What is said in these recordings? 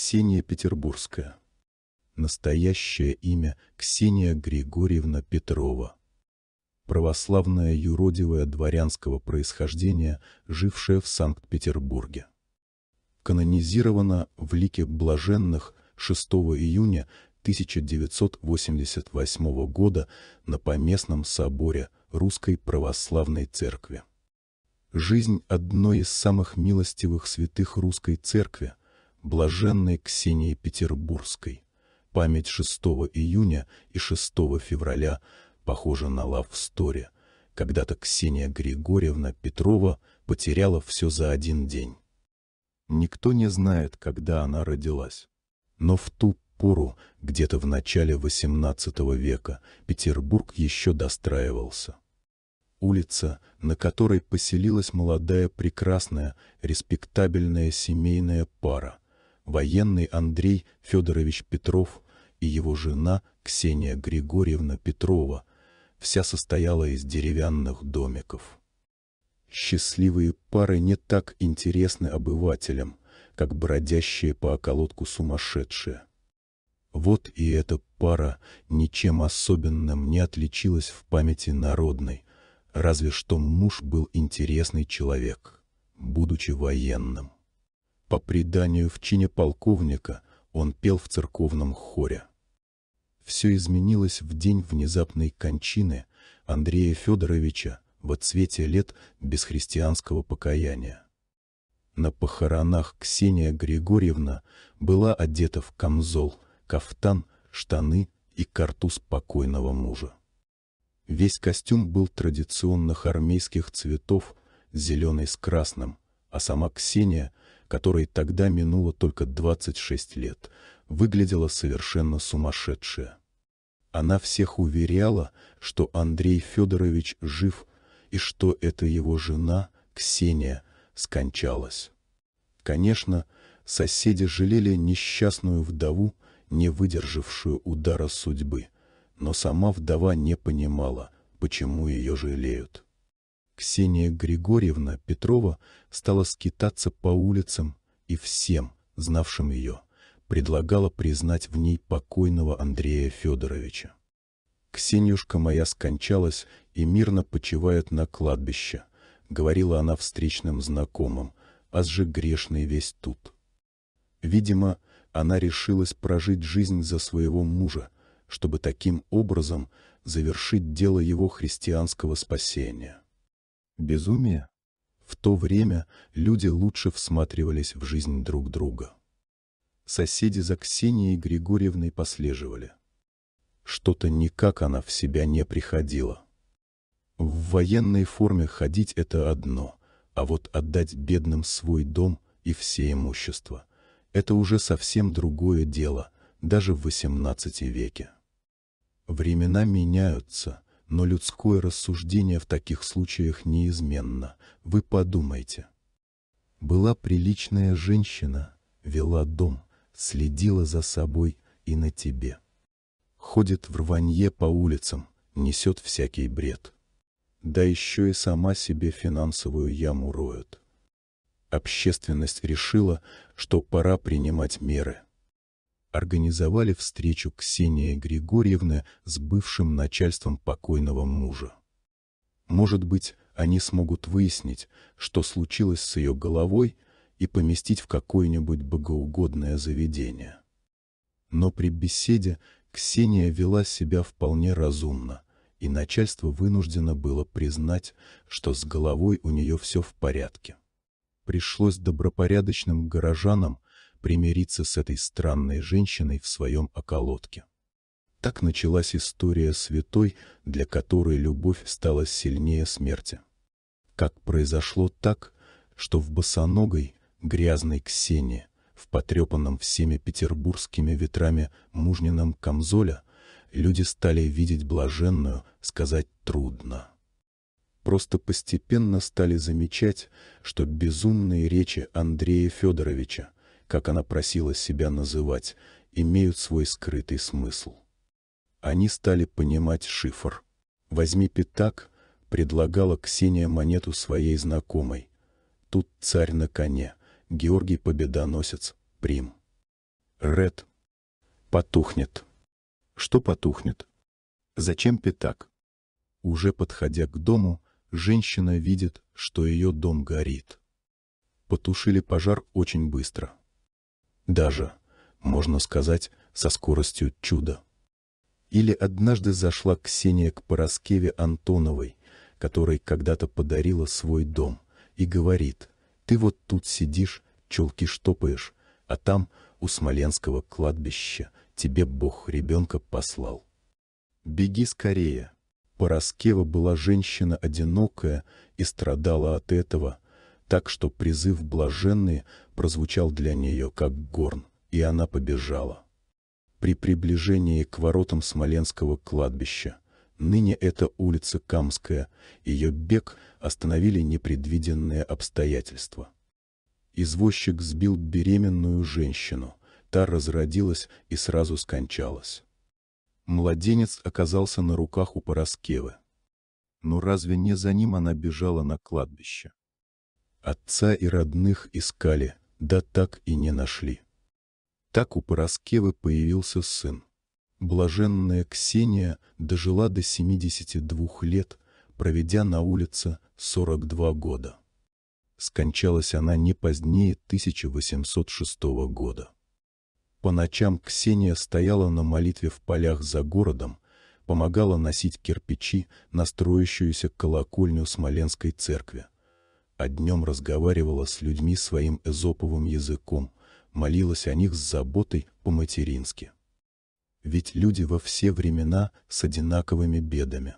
Ксения Петербургская. Настоящее имя Ксения Григорьевна Петрова. Православная юродивая дворянского происхождения, жившая в Санкт-Петербурге. Канонизирована в лике блаженных 6 июня 1988 года на Поместном соборе Русской Православной Церкви. Жизнь одной из самых милостивых святых Русской Церкви – блаженной Ксении Петербургской. Память 6 июня и 6 февраля похожа на лав стори, Когда-то Ксения Григорьевна Петрова потеряла все за один день. Никто не знает, когда она родилась. Но в ту пору, где-то в начале XVIII века, Петербург еще достраивался. Улица, на которой поселилась молодая прекрасная, респектабельная семейная пара – военный Андрей Федорович Петров и его жена Ксения Григорьевна Петрова, вся состояла из деревянных домиков. Счастливые пары не так интересны обывателям, как бродящие по околотку сумасшедшие. Вот и эта пара ничем особенным не отличилась в памяти народной, разве что муж был интересный человек, будучи военным. По преданию в чине полковника он пел в церковном хоре. Все изменилось в день внезапной кончины Андрея Федоровича в отсвете лет без христианского покаяния. На похоронах Ксения Григорьевна была одета в камзол, кафтан, штаны и картуз покойного мужа. Весь костюм был традиционных армейских цветов, зеленый с красным, а сама Ксения — которой тогда минуло только 26 лет, выглядела совершенно сумасшедшая. Она всех уверяла, что Андрей Федорович жив и что это его жена, Ксения, скончалась. Конечно, соседи жалели несчастную вдову, не выдержавшую удара судьбы, но сама вдова не понимала, почему ее жалеют. Ксения Григорьевна Петрова стала скитаться по улицам и всем, знавшим ее, предлагала признать в ней покойного Андрея Федоровича. «Ксенюшка моя скончалась и мирно почивает на кладбище», — говорила она встречным знакомым, «а же грешный весь тут». Видимо, она решилась прожить жизнь за своего мужа, чтобы таким образом завершить дело его христианского спасения. Безумие? В то время люди лучше всматривались в жизнь друг друга. Соседи за Ксенией Григорьевной послеживали. Что-то никак она в себя не приходила. В военной форме ходить — это одно, а вот отдать бедным свой дом и все имущество — это уже совсем другое дело, даже в XVIII веке. Времена меняются — но людское рассуждение в таких случаях неизменно. Вы подумайте. Была приличная женщина, вела дом, следила за собой и на тебе. Ходит в рванье по улицам, несет всякий бред. Да еще и сама себе финансовую яму роет. Общественность решила, что пора принимать меры – организовали встречу Ксении Григорьевны с бывшим начальством покойного мужа. Может быть, они смогут выяснить, что случилось с ее головой, и поместить в какое-нибудь богоугодное заведение. Но при беседе Ксения вела себя вполне разумно, и начальство вынуждено было признать, что с головой у нее все в порядке. Пришлось добропорядочным горожанам примириться с этой странной женщиной в своем околотке. Так началась история святой, для которой любовь стала сильнее смерти. Как произошло так, что в босоногой, грязной Ксении, в потрепанном всеми петербургскими ветрами мужнином камзоля, люди стали видеть блаженную, сказать трудно. Просто постепенно стали замечать, что безумные речи Андрея Федоровича, как она просила себя называть, имеют свой скрытый смысл. Они стали понимать шифр. «Возьми пятак», — предлагала Ксения монету своей знакомой. Тут царь на коне, Георгий Победоносец, прим. Ред. Потухнет. Что потухнет? Зачем пятак? Уже подходя к дому, женщина видит, что ее дом горит. Потушили пожар очень быстро даже, можно сказать, со скоростью чуда. Или однажды зашла Ксения к Пороскеве Антоновой, которой когда-то подарила свой дом, и говорит, «Ты вот тут сидишь, челки штопаешь, а там, у Смоленского кладбища, тебе Бог ребенка послал. Беги скорее». Пороскева была женщина одинокая и страдала от этого, так что призыв «блаженные» прозвучал для нее как горн, и она побежала. При приближении к воротам Смоленского кладбища, ныне это улица Камская, ее бег остановили непредвиденные обстоятельства. Извозчик сбил беременную женщину, та разродилась и сразу скончалась. Младенец оказался на руках у Пороскевы. Но разве не за ним она бежала на кладбище? Отца и родных искали, да так и не нашли. Так у Пороскевы появился сын. Блаженная Ксения дожила до 72 лет, проведя на улице 42 года. Скончалась она не позднее 1806 года. По ночам Ксения стояла на молитве в полях за городом, помогала носить кирпичи на строящуюся колокольню Смоленской церкви – а днем разговаривала с людьми своим эзоповым языком, молилась о них с заботой по-матерински. Ведь люди во все времена с одинаковыми бедами.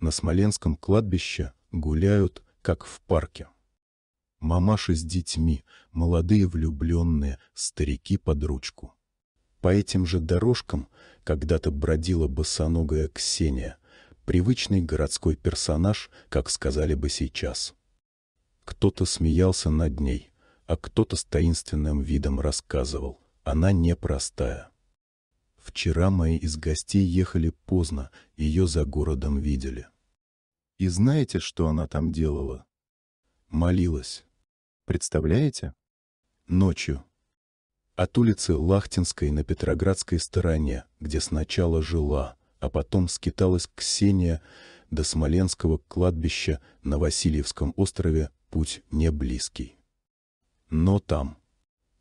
На Смоленском кладбище гуляют, как в парке. Мамаши с детьми, молодые влюбленные, старики под ручку. По этим же дорожкам когда-то бродила босоногая Ксения, привычный городской персонаж, как сказали бы сейчас. Кто-то смеялся над ней, а кто-то с таинственным видом рассказывал. Она непростая. Вчера мои из гостей ехали поздно, ее за городом видели. И знаете, что она там делала? Молилась. Представляете? Ночью. От улицы Лахтинской на Петроградской стороне, где сначала жила, а потом скиталась Ксения до Смоленского кладбища на Васильевском острове, путь не близкий. Но там,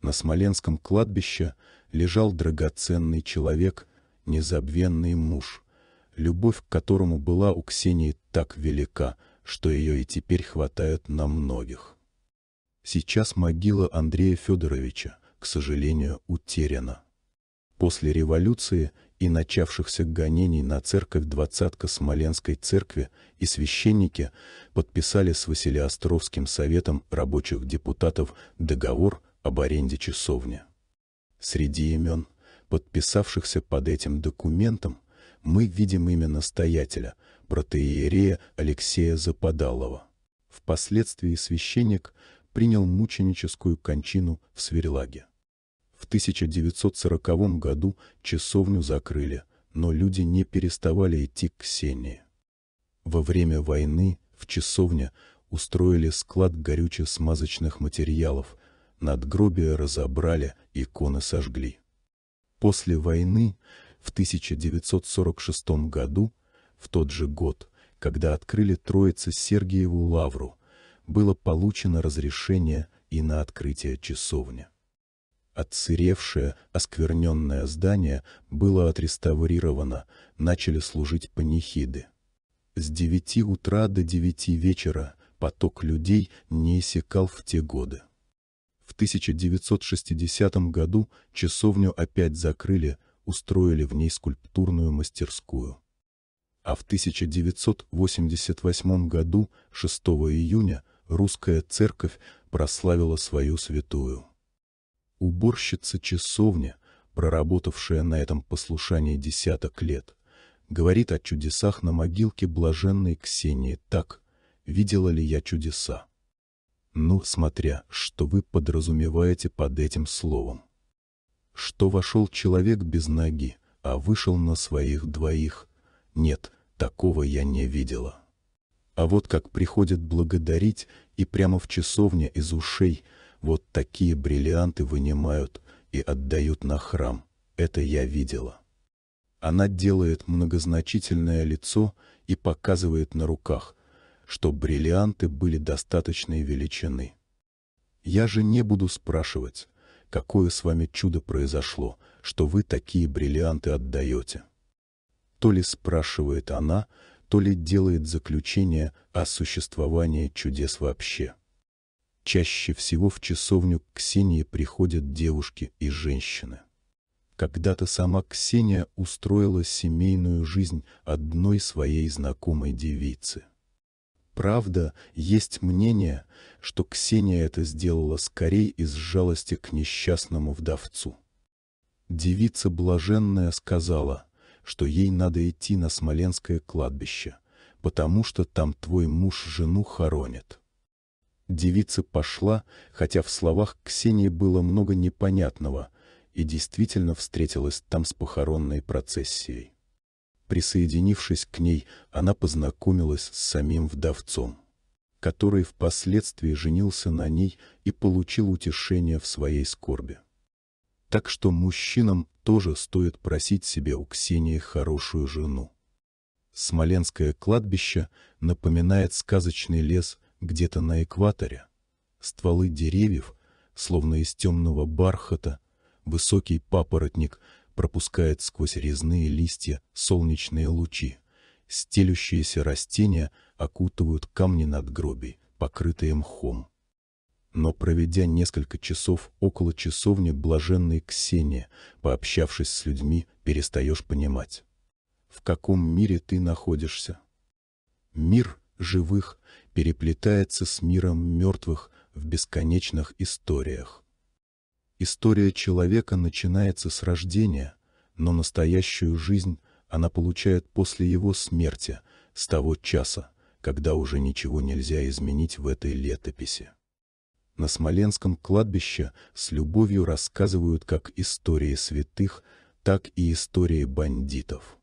на Смоленском кладбище, лежал драгоценный человек, незабвенный муж, любовь к которому была у Ксении так велика, что ее и теперь хватает на многих. Сейчас могила Андрея Федоровича, к сожалению, утеряна. После революции и начавшихся гонений на церковь двадцатка Смоленской церкви и священники подписали с Василиостровским советом рабочих депутатов договор об аренде часовни. Среди имен, подписавшихся под этим документом, мы видим имя настоятеля, протеерея Алексея Западалова. Впоследствии священник принял мученическую кончину в Сверлаге. 1940 году часовню закрыли, но люди не переставали идти к Ксении. Во время войны в часовне устроили склад горюче-смазочных материалов, надгробия разобрали, иконы сожгли. После войны в 1946 году, в тот же год, когда открыли Троице Сергиеву лавру, было получено разрешение и на открытие часовни. Отсыревшее, оскверненное здание было отреставрировано, начали служить панихиды. С девяти утра до девяти вечера поток людей не иссякал в те годы. В 1960 году часовню опять закрыли, устроили в ней скульптурную мастерскую. А в 1988 году, 6 июня, русская церковь прославила свою святую. Уборщица-часовня, проработавшая на этом послушании десяток лет, говорит о чудесах на могилке блаженной Ксении так, видела ли я чудеса. Ну, смотря, что вы подразумеваете под этим словом. Что вошел человек без ноги, а вышел на своих двоих. Нет, такого я не видела. А вот как приходит благодарить, и прямо в часовне из ушей – вот такие бриллианты вынимают и отдают на храм. Это я видела. Она делает многозначительное лицо и показывает на руках, что бриллианты были достаточной величины. Я же не буду спрашивать, какое с вами чудо произошло, что вы такие бриллианты отдаете. То ли спрашивает она, то ли делает заключение о существовании чудес вообще. Чаще всего в часовню Ксении приходят девушки и женщины. Когда-то сама Ксения устроила семейную жизнь одной своей знакомой девицы. Правда, есть мнение, что Ксения это сделала скорее из жалости к несчастному вдовцу. Девица блаженная сказала, что ей надо идти на Смоленское кладбище, потому что там твой муж жену хоронит. Девица пошла, хотя в словах Ксении было много непонятного, и действительно встретилась там с похоронной процессией. Присоединившись к ней, она познакомилась с самим вдовцом, который впоследствии женился на ней и получил утешение в своей скорби. Так что мужчинам тоже стоит просить себе у Ксении хорошую жену. Смоленское кладбище напоминает сказочный лес где-то на экваторе. Стволы деревьев, словно из темного бархата, высокий папоротник пропускает сквозь резные листья солнечные лучи. Стелющиеся растения окутывают камни надгробий, покрытые мхом. Но проведя несколько часов около часовни блаженной Ксении, пообщавшись с людьми, перестаешь понимать, в каком мире ты находишься. Мир живых, переплетается с миром мертвых в бесконечных историях. История человека начинается с рождения, но настоящую жизнь она получает после его смерти, с того часа, когда уже ничего нельзя изменить в этой летописи. На Смоленском кладбище с любовью рассказывают как истории святых, так и истории бандитов.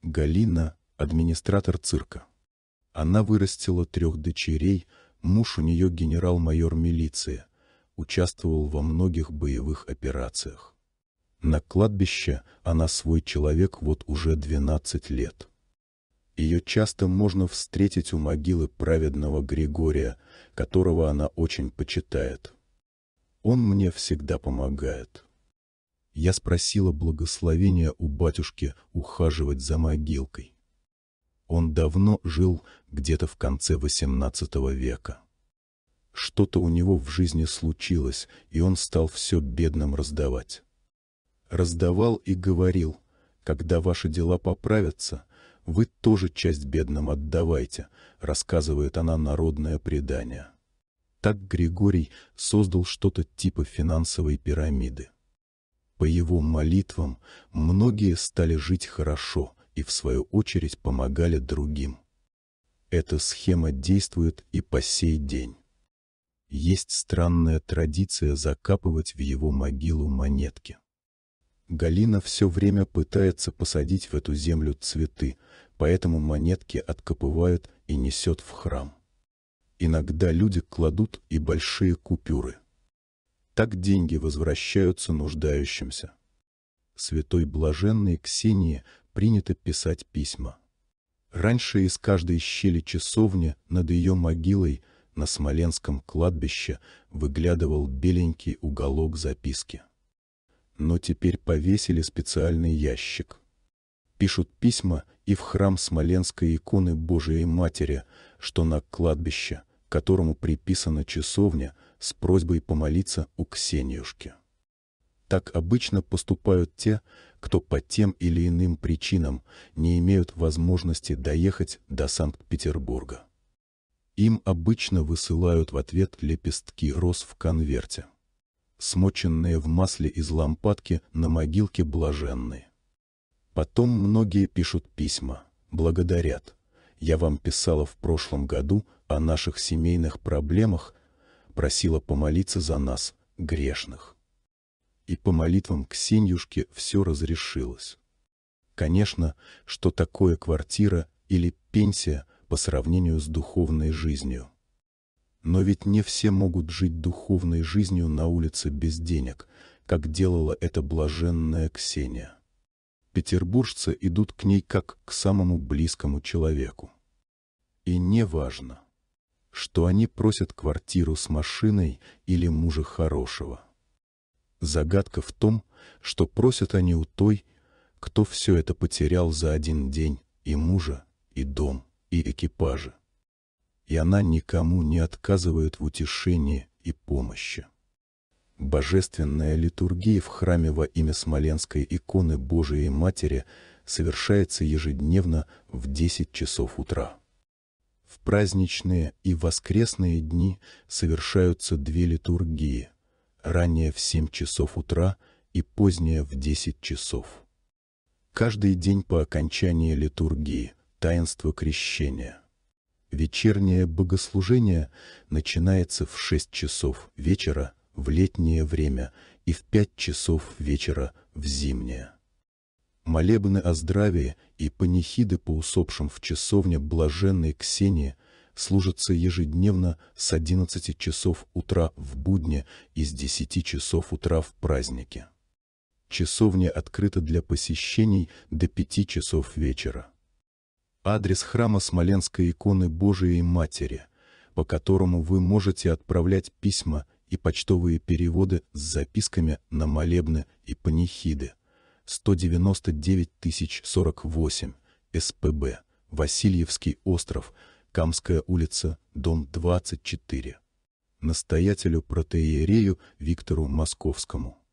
Галина – администратор цирка. Она вырастила трех дочерей, муж у нее генерал-майор милиции, участвовал во многих боевых операциях. На кладбище она свой человек вот уже 12 лет. Ее часто можно встретить у могилы праведного Григория, которого она очень почитает. Он мне всегда помогает. Я спросила благословения у батюшки ухаживать за могилкой он давно жил где-то в конце XVIII века. Что-то у него в жизни случилось, и он стал все бедным раздавать. Раздавал и говорил, когда ваши дела поправятся, вы тоже часть бедным отдавайте, рассказывает она народное предание. Так Григорий создал что-то типа финансовой пирамиды. По его молитвам многие стали жить хорошо, и в свою очередь помогали другим. Эта схема действует и по сей день. Есть странная традиция закапывать в его могилу монетки. Галина все время пытается посадить в эту землю цветы, поэтому монетки откопывают и несет в храм. Иногда люди кладут и большие купюры. Так деньги возвращаются нуждающимся. Святой блаженный Ксении принято писать письма. Раньше из каждой щели часовни над ее могилой на Смоленском кладбище выглядывал беленький уголок записки. Но теперь повесили специальный ящик. Пишут письма и в храм Смоленской иконы Божией Матери, что на кладбище, которому приписана часовня, с просьбой помолиться у Ксениюшки. Так обычно поступают те, кто по тем или иным причинам не имеют возможности доехать до Санкт-Петербурга. Им обычно высылают в ответ лепестки роз в конверте, смоченные в масле из лампадки на могилке блаженной. Потом многие пишут письма, благодарят. Я вам писала в прошлом году о наших семейных проблемах, просила помолиться за нас, грешных и по молитвам Ксенюшке все разрешилось. Конечно, что такое квартира или пенсия по сравнению с духовной жизнью. Но ведь не все могут жить духовной жизнью на улице без денег, как делала эта блаженная Ксения. Петербуржцы идут к ней как к самому близкому человеку. И не важно, что они просят квартиру с машиной или мужа хорошего. Загадка в том, что просят они у той, кто все это потерял за один день, и мужа, и дом, и экипажа. И она никому не отказывает в утешении и помощи. Божественная литургия в храме во имя Смоленской иконы Божией Матери совершается ежедневно в 10 часов утра. В праздничные и воскресные дни совершаются две литургии – ранняя в 7 часов утра и позднее в 10 часов. Каждый день по окончании литургии – таинство крещения. Вечернее богослужение начинается в 6 часов вечера в летнее время и в 5 часов вечера в зимнее. Молебны о здравии и панихиды по усопшим в часовне блаженной Ксении – служатся ежедневно с 11 часов утра в будни и с 10 часов утра в празднике. Часовня открыта для посещений до 5 часов вечера. Адрес храма Смоленской иконы Божией Матери, по которому вы можете отправлять письма и почтовые переводы с записками на молебны и панихиды. 199 048, СПБ, Васильевский остров, Камская улица, дом 24. Настоятелю протеерею Виктору Московскому.